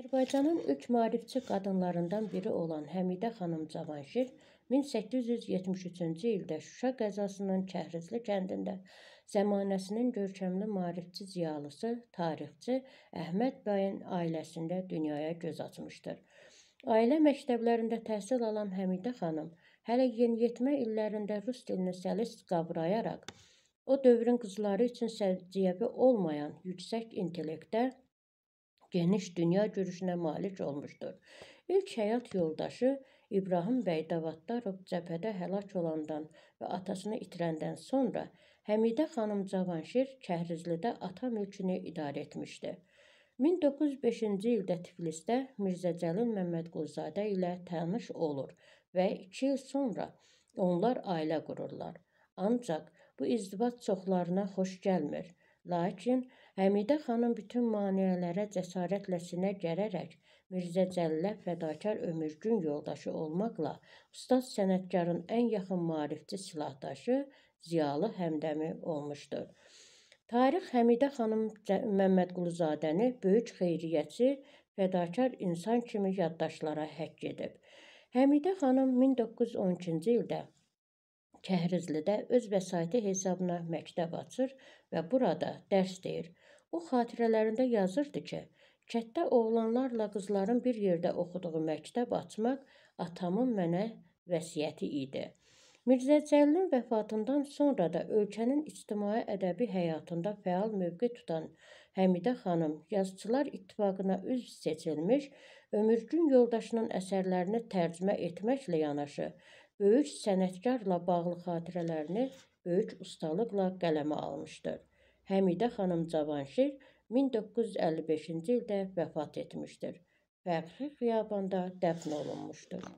Azərbaycanın ilk maarifçi qadınlarından biri olan Həmidə xanım Cavanşir 1873-cü ildə Şuşa qəzasının Çəhrizli kəndində zəmanəsinin görkəmli maarifçi ziyalısı, tarixçi Əhməd bəyin ailəsində dünyaya göz açmışdır. Ailə məktəblərində təhsil alan Həmidə xanım hələ yeniyetmə illərində rus dilini səlis qavrayaraq o dövrün qızları üçün səciyyəvi olmayan yüksək intellektdə geniş dünya görüşünə malik olmuşdur. İlk həyat yoldaşı İbrahim bəy Davaddarov cəbhədə həlak olandan və atasını itirəndən sonra Həmidə xanım Cavanşir Kəhrizlidə ata mülkünü idarə etmişdi. 1905-ci ildə Tiflisdə Mirzə Cəlil Məmmədquluzadə ilə tanış olur və 2 il sonra onlar ailə qururlar. Ancaq bu izdivac çoxlarına xoş gəlmir. Lakin Həmidə xanım bütün maneələrə cəsarətlə sinə gərərək Mirzə Cəlləb fədakar ömürgün yoldaşı olmaqla ustad sənətkarın ən yaxın maarifçi silahdaşı Ziyalı Həmdəmi olmuşdur. Tarix Həmidə xanım Məmmədquluzadəni böyük xeyriyyəçi, fədakar insan kimi yaddaşlara həkk edib. Həmidə xanım 1912-ci ildə Kəhrizlidə öz vəsaiti hesabına məktəb açır və burada dərs deyir. O xatirələrində yazırdı ki, kətdə oğlanlarla qızların bir yerdə oxuduğu məktəb açmaq atamın mənə vəsiyyəti idi. Mirzə Cəlilin vəfatından sonra da ölkənin ictimai ədəbi həyatında fəal mövqe tutan Həmidə xanım Yazıçılar İttifaqına üzv seçilmiş, ömürgün yoldaşının əsərlərini tərcümə etməklə yanaşı, böyük sənətkarla bağlı xatirələrini böyük ustalıqla qələmə almışdır. Həmidə xanım Cavanşir 1955-ci ildə vəfat etmişdir. Fəxri xiyabanda dəfn olunmuşdur.